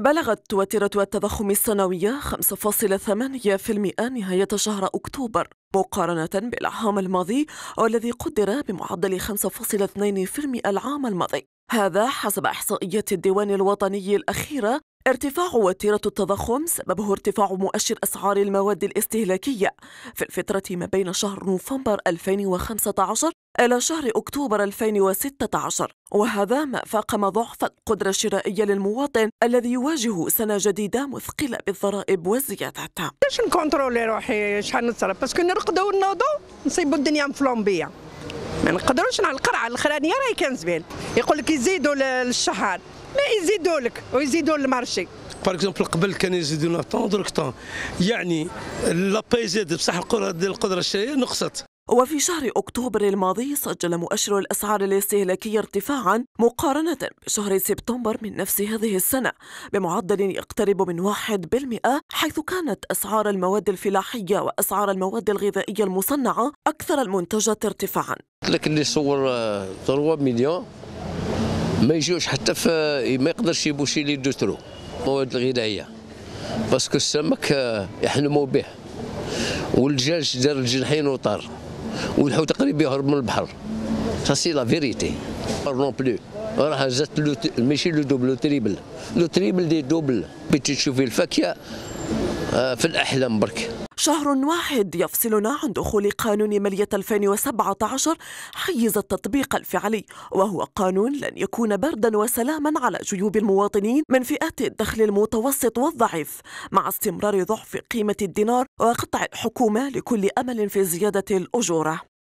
بلغت وتيرة التضخم السنوية 5.8% نهاية شهر أكتوبر مقارنة بالعام الماضي والذي قدر بمعدل 5.2% العام الماضي هذا حسب إحصائية الديوان الوطني الأخيرة ارتفاع وتيرة التضخم سببه ارتفاع مؤشر أسعار المواد الاستهلاكية في الفترة ما بين شهر نوفمبر 2015 إلى شهر أكتوبر 2016 وهذا ما فاقم ضعف القدرة الشرائية للمواطن الذي يواجه سنة جديدة مثقلة بالضرائب والزيادات باش نكونترولي روحي شحال نصرف باسكو نرقدو ونوضوا نصيبوا الدنيا مفلومبيه ما نقدروش على القرعه الاخرانيه راهي كان زبال يقول لك يزيدوا الشهر ما يزيدوا لك ويزيدوا المارشي باغ اكزومبل قبل كانوا يزيدونا طون درك طون يعني لا بي زيد بصح القدره الشرائيه نقصت وفي شهر أكتوبر الماضي سجل مؤشر الأسعار الاستهلاكية ارتفاعا مقارنة بشهر سبتمبر من نفس هذه السنة بمعدل يقترب من 1% حيث كانت أسعار المواد الفلاحية وأسعار المواد الغذائية المصنعة أكثر المنتجات ارتفاعا لكن اللي صور 3 آه، مليون ما يجوش حتى في ما يقدرش يبوشي لي دوترو المواد الغذائيه باسكو السمك آه، يحلموا به والدجاج دار الجناحين وطار والحوت قريب يهرب من البحر سي لا فيريتي نون بلو راه جات لو ماشي لو دوبل لو تريبل لو تريبل دي دوبل بيتي تشوفي الفاكهه في الاحلام برك شهر واحد يفصلنا عن دخول قانون مالية 2017 حيز التطبيق الفعلي وهو قانون لن يكون بردا وسلاما على جيوب المواطنين من فئات الدخل المتوسط والضعيف مع استمرار ضعف قيمة الدينار وقطع الحكومة لكل أمل في زيادة الأجورة